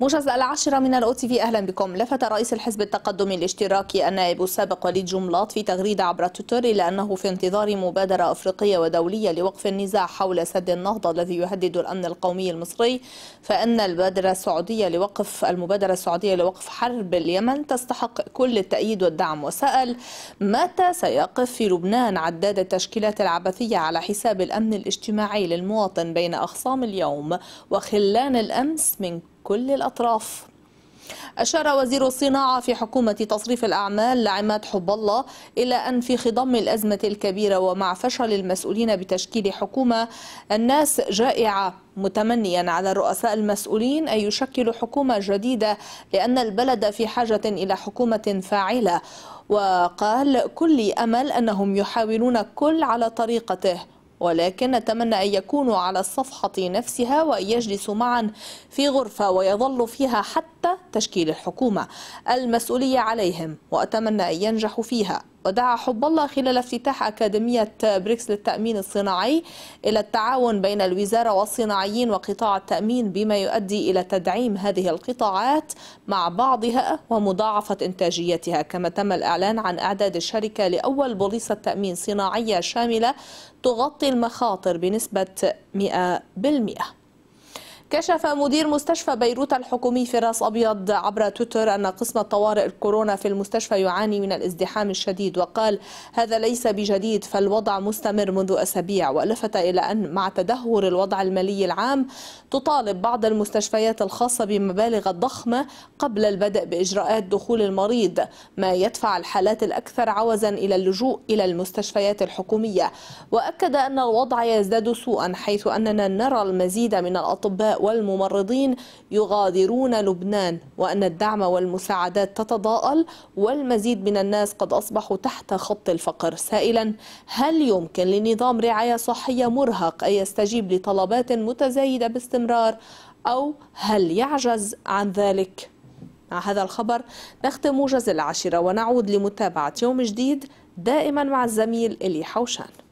موجز العاشرة من الأو تي في أهلا بكم لفت رئيس الحزب التقدم الاشتراكي النائب السابق وليد جملاط في تغريدة عبر تويتر إلى أنه في انتظار مبادرة أفريقية ودولية لوقف النزاع حول سد النهضة الذي يهدد الأمن القومي المصري فإن البادرة السعودية لوقف المبادرة السعودية لوقف حرب اليمن تستحق كل التأييد والدعم وسأل متى سيقف في لبنان عداد التشكيلات العبثية على حساب الأمن الاجتماعي للمواطن بين أخصام اليوم وخلان الأمس من كل الأطراف أشار وزير الصناعة في حكومة تصريف الأعمال لعماد حب الله إلى أن في خضم الأزمة الكبيرة ومع فشل المسؤولين بتشكيل حكومة الناس جائعة متمنيا على الرؤساء المسؤولين أن يشكلوا حكومة جديدة لأن البلد في حاجة إلى حكومة فاعلة وقال كل أمل أنهم يحاولون كل على طريقته ولكن نتمنى أن يكونوا على الصفحة نفسها وأن يجلسوا معا في غرفة ويظلوا فيها حتى تشكيل الحكومة المسؤولية عليهم وأتمنى أن ينجحوا فيها ودعا حب الله خلال افتتاح أكاديمية بريكس للتأمين الصناعي إلى التعاون بين الوزارة والصناعيين وقطاع التأمين بما يؤدي إلى تدعيم هذه القطاعات مع بعضها ومضاعفة إنتاجيتها كما تم الإعلان عن إعداد الشركة لأول بوليصة تأمين صناعية شاملة تغطي المخاطر بنسبة 100% كشف مدير مستشفى بيروت الحكومي فراس أبيض عبر تويتر أن قسم الطوارئ الكورونا في المستشفى يعاني من الازدحام الشديد وقال هذا ليس بجديد فالوضع مستمر منذ أسابيع ولفت إلى أن مع تدهور الوضع المالي العام تطالب بعض المستشفيات الخاصة بمبالغ ضخمة قبل البدء بإجراءات دخول المريض ما يدفع الحالات الأكثر عوزا إلى اللجوء إلى المستشفيات الحكومية وأكد أن الوضع يزداد سوءا حيث أننا نرى المزيد من الأطباء والممرضين يغادرون لبنان وأن الدعم والمساعدات تتضاءل والمزيد من الناس قد أصبحوا تحت خط الفقر سائلا هل يمكن لنظام رعاية صحية مرهق أن يستجيب لطلبات متزايدة باستمرار أو هل يعجز عن ذلك؟ مع هذا الخبر نختم موجز العاشرة ونعود لمتابعة يوم جديد دائما مع الزميل إلي حوشان